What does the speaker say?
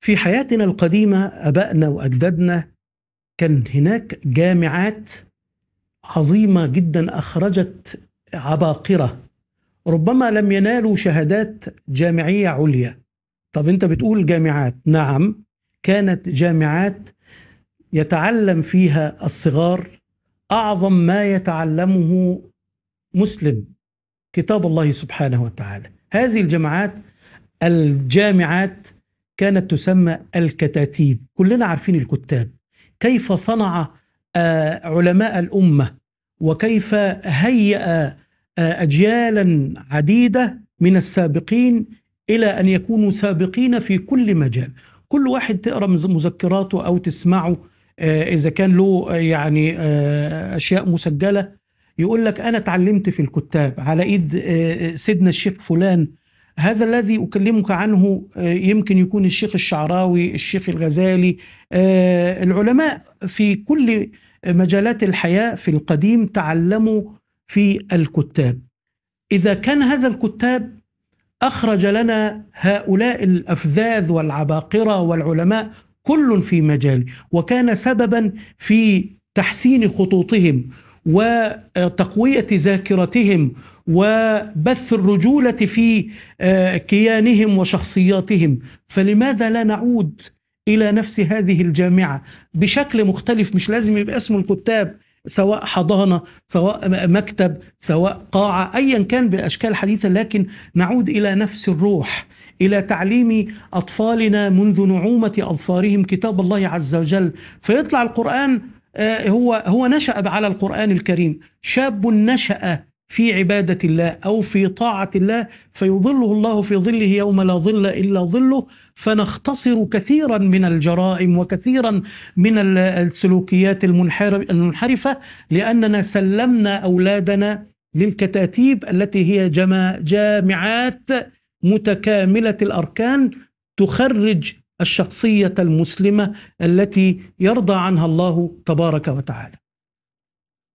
في حياتنا القديمة أبائنا وأجدادنا كان هناك جامعات عظيمة جدا أخرجت عباقرة ربما لم ينالوا شهادات جامعية عليا طب أنت بتقول جامعات نعم كانت جامعات يتعلم فيها الصغار أعظم ما يتعلمه مسلم كتاب الله سبحانه وتعالى هذه الجامعات الجامعات كانت تسمى الكتاتيب كلنا عارفين الكتاب كيف صنع آه، علماء الأمة وكيف هيأ آه، أجيالا عديدة من السابقين إلى أن يكونوا سابقين في كل مجال كل واحد تقرأ مذكراته أو تسمعه آه، إذا كان له يعني أشياء مسجلة يقول لك أنا اتعلمت في الكتاب على إيد سيدنا الشيخ فلان هذا الذي أكلمك عنه آه، يمكن يكون الشيخ الشعراوي الشيخ الغزالي آه، العلماء في كل مجالات الحياة في القديم تعلموا في الكتاب إذا كان هذا الكتاب أخرج لنا هؤلاء الأفذاذ والعباقرة والعلماء كل في مجاله وكان سببا في تحسين خطوطهم وتقويه ذاكرتهم وبث الرجوله في آه، كيانهم وشخصياتهم فلماذا لا نعود الى نفس هذه الجامعه بشكل مختلف مش لازم يبقى اسم الكتاب سواء حضانه سواء مكتب سواء قاعه ايا كان باشكال حديثه لكن نعود الى نفس الروح الى تعليم اطفالنا منذ نعومه اظفارهم كتاب الله عز وجل فيطلع القران آه، هو هو نشأ على القرآن الكريم شاب نشأ في عبادة الله أو في طاعة الله فيظله الله في ظله يوم لا ظل إلا ظله فنختصر كثيرا من الجرائم وكثيرا من السلوكيات المنحرفة لأننا سلمنا أولادنا للكتاتيب التي هي جامعات متكاملة الأركان تخرج الشخصيه المسلمه التي يرضى عنها الله تبارك وتعالى